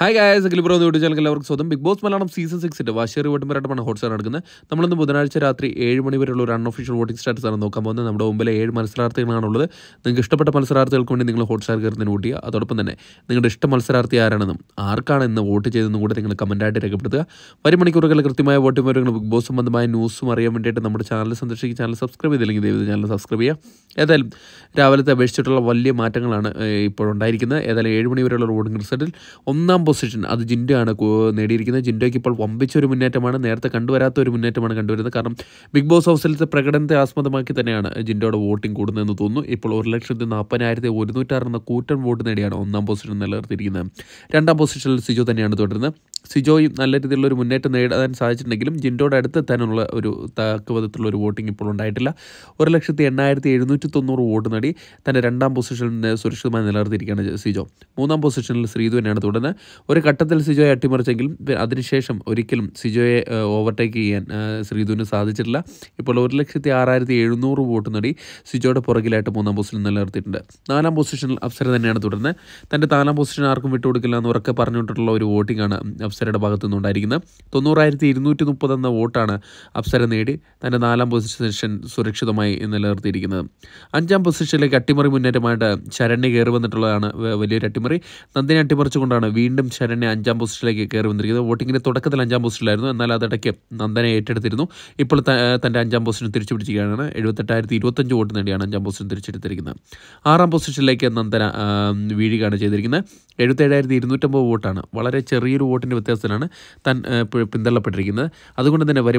hi guys Akhil bro YouTube channel എല്ലാവർക്കും സ്വന്തം Bigg Boss Malayalam season സിക്സിൻ്റെ വാശേറി ഹോട്ട് സാർ നടക്കുന്നത് നമ്മളിന്ന് ബുധനാഴ്ച രാത്രി ഏഴ് മണി വരെയുള്ള ഒരു അൺഒഫീഷ്യൽ വോട്ടിംഗ് സ്റ്റാറ്റസ് ആണ് നോക്കാൻ പോകുന്നത് നമ്മുടെ മുമ്പിലെ ഏഴ് മത്സരാർത്ഥികളാണുള്ളത് നിങ്ങൾക്ക് ഇഷ്ടപ്പെട്ട മത്സരാർത്ഥികൾക്ക് വേണ്ടി നിങ്ങൾ ഹോട്ട്സ്റ്റാർ കയറുന്നതിന് വോട്ട് ചെയ്യുക അതോടൊപ്പം തന്നെ നിങ്ങളുടെ ഇഷ്ട മത്സരാർത്ഥി ആരാണെന്നും ആർക്കാണ് ഇന്ന് വോട്ട് ചെയ്തതെന്നും കൂടെ നിങ്ങൾ കമൻറ്റായിട്ട് രേഖപ്പെടുത്തുക വരും മണിക്കൂറുകളിൽ കൃത്യമായ വോട്ടിംഗ് വിവരങ്ങൾ ബിഗ് ബോസ് സംബന്ധമായ ന്യൂസും അറിയാൻ വേണ്ടിയിട്ട് നമ്മുടെ ചാനൽ സന്ദർശിക്കുക ചാനൽ സബ്സ്ക്രൈബ് ചെയ്തില്ലെങ്കിൽ ദൈവം ചാനൽ സബ്സ്ക്രൈബ് ചെയ്യുക ഏതായാലും രാവിലത്തെ അപേക്ഷിച്ചിട്ടുള്ള വലിയ മാറ്റങ്ങളാണ് ഇപ്പോഴുണ്ടായിരിക്കുന്നത് ഏതായാലും ഏഴ് മണി വരെയുള്ള വോട്ടിംഗ് റിസൾട്ടിൽ ഒന്നാം പൊസിഷൻ അത് ആണ് നേടിയിരിക്കുന്നത് ജിൻഡോയ്ക്ക് ഇപ്പോൾ വമ്പിച്ച ഒരു മുന്നേറ്റമാണ് നേരത്തെ കണ്ടുവരാത്ത ഒരു മുന്നേറ്റമാണ് കണ്ടുവരുന്നത് കാരണം ബിഗ് ബോസ് ഹൗസിലത്തെ പ്രകടനത്തെ ആസ്പദമാക്കി തന്നെയാണ് ജിൻഡോയുടെ വോട്ടിംഗ് കൂടുന്നതെന്ന് തോന്നുന്നു ഇപ്പോൾ ഒരു ലക്ഷത്തി നാൽപ്പതിനായിരത്തി ഒരുന്നൂറ്റാറെന്ന കൂറ്റൻ വോട്ട് നേടിയാണ് ഒന്നാം പൊസിഷൻ നിലനിർത്തിയിരിക്കുന്നത് രണ്ടാം പൊസിഷനിൽ സിജോ തന്നെയാണ് തുടരുന്നത് സിജോയും നല്ല രീതിയിലുള്ള ഒരു മുന്നേറ്റം നേടാൻ സാധിച്ചിട്ടുണ്ടെങ്കിലും ജിൻഡോയുടെ തന്നെയുള്ള ഒരു തക്കവധത്തിലുള്ള ഒരു വോട്ടിംഗ് ഇപ്പോൾ ഉണ്ടായിട്ടില്ല ഒരു ലക്ഷത്തി എണ്ണായിരത്തി എഴുന്നൂറ്റി തൊണ്ണൂറ് വോട്ട് നേടി തൻ്റെ രണ്ടാം പൊസിഷനിൽ സുരക്ഷിതമായി നിലനിർത്തിയിരിക്കുകയാണ് സിജോ മൂന്നാം പൊസിഷനിൽ ശ്രീധു തന്നെയാണ് തുടർന്ന് ഒരു ഘട്ടത്തിൽ സിജോയെ അട്ടിമറിച്ചെങ്കിലും അതിനുശേഷം ഒരിക്കലും സിജോയെ ഓവർടേക്ക് ചെയ്യാൻ ശ്രീധുവിന് സാധിച്ചിട്ടില്ല ഇപ്പോൾ ഒരു ലക്ഷത്തി ആറായിരത്തി എഴുന്നൂറ് വോട്ട് നേടി സിജോയുടെ പുറകിലായിട്ട് മൂന്നാം പൊസിഷൻ നിലനിർത്തിയിട്ടുണ്ട് നാലാം പൊസിഷനിൽ അപ്സര തന്നെയാണ് തുടർന്ന് തൻ്റെ നാലാം പൊസിഷൻ ആർക്കും വിട്ടുകൊടുക്കില്ല എന്ന് ഉറക്കെ പറഞ്ഞുകൊണ്ടിട്ടുള്ള ഒരു വോട്ടിംഗ് ആണ് അപ്സരയുടെ ഭാഗത്തു നിന്നുണ്ടായിരിക്കുന്നത് തൊണ്ണൂറായിരത്തി ഇരുന്നൂറ്റി മുപ്പത് എന്ന വോട്ടാണ് അപ്സര നേടി തൻ്റെ നാലാം പൊസിഷൻ സുരക്ഷിതമായി നിലനിർത്തിയിരിക്കുന്നത് അഞ്ചാം പൊസിഷനിലേക്ക് അട്ടിമറി മുന്നേറ്റമായിട്ട് ശരണ്യ കയറി വന്നിട്ടുള്ളതാണ് വലിയൊരു അട്ടിമറി നന്ദിനെ അട്ടിമറിച്ചുകൊണ്ടാണ് വീണ്ടും ശരണ്യ അഞ്ചാം പൊസിഷനിലേക്ക് കയറി വന്നിരിക്കുന്നത് വോട്ടിങ്ങിൻ്റെ തുടക്കത്തിൽ അഞ്ചാം പൊസിഷനിലായിരുന്നു എന്നാൽ അതിടയ്ക്ക് നന്ദനെ ഏറ്റെടുത്തിരുന്നു ഇപ്പോൾ തൻ്റെ അഞ്ചാം പൊസിഷൻ തിരിച്ചു പിടിച്ചുകയാണ് എഴുപത്തെട്ടായിരത്തി ഇരുപത്തഞ്ച് വോട്ട് നേടിയാണ് അഞ്ചാം പൊസിഷൻ തിരിച്ചെടുത്തിരിക്കുന്നത് ആറാം പൊസിഷനിലേക്ക് നന്ദന വീഴുകയാണ് ചെയ്തിരിക്കുന്നത് എഴുപത്തേഴായിരത്തി ഇരുന്നൂറ്റമ്പത് വോട്ടാണ് വളരെ ചെറിയൊരു വോട്ടിൻ്റെ വ്യത്യാസത്തിലാണ് താൻ പിന്തള്ളപ്പെട്ടിരിക്കുന്നത് അതുകൊണ്ട് തന്നെ വരും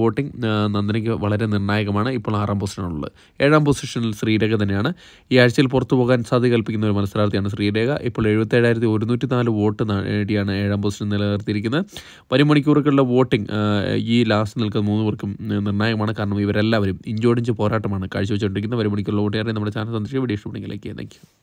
വോട്ടിംഗ് നന്ദനയ്ക്ക് വളരെ നിർണായകമാണ് ഇപ്പോൾ ആറാം പൊസിഷനുള്ളത് ഏഴാം പൊസിഷനിൽ ശ്രീരേഖ തന്നെയാണ് ഈ ആഴ്ചയിൽ പുറത്തു പോകാൻ സാധ്യത കൽപ്പിക്കുന്ന ഒരു മത്സരാർത്ഥിയാണ് ശ്രീരേഖ ഇപ്പോൾ എഴുപത്തേഴായിരത്തി ഒരുന്നൂറ്റി നാല് വോട്ട് നേടിയാണ് ഏഴാം പൊസിഷൻ നിലനിർത്തിയിരിക്കുന്നത് വരും മണിക്കൂറുകളിലെ വോട്ടിംഗ് ഈ ലാസ്റ്റ് നിൽക്കുന്ന മൂന്ന് പേർക്കും നിർണായകമാണ് കാരണം ഇവരെല്ലാവരും ഇഞ്ചോടിഞ്ച് പോരാട്ടമാണ് കാഴ്ചവെച്ചുകൊണ്ടിരിക്കുന്നത് വരും മണിക്കൂറിലെ വോട്ട് നമ്മുടെ ചാനൽ സന്ദർശിക്കുക വീഡിയോ ഇഷ്ടപ്പെടുന്നെങ്കിൽ ലൈക്ക് ചെയ്യാം താങ്ക്